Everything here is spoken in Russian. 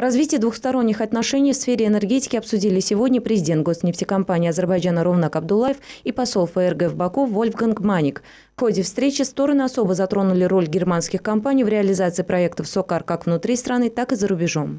Развитие двухсторонних отношений в сфере энергетики обсудили сегодня президент госнефтекомпании Азербайджана Ровнак Абдулаев и посол ФРГ в Баку Вольфганг Маник. В ходе встречи стороны особо затронули роль германских компаний в реализации проектов СОКАР как внутри страны, так и за рубежом.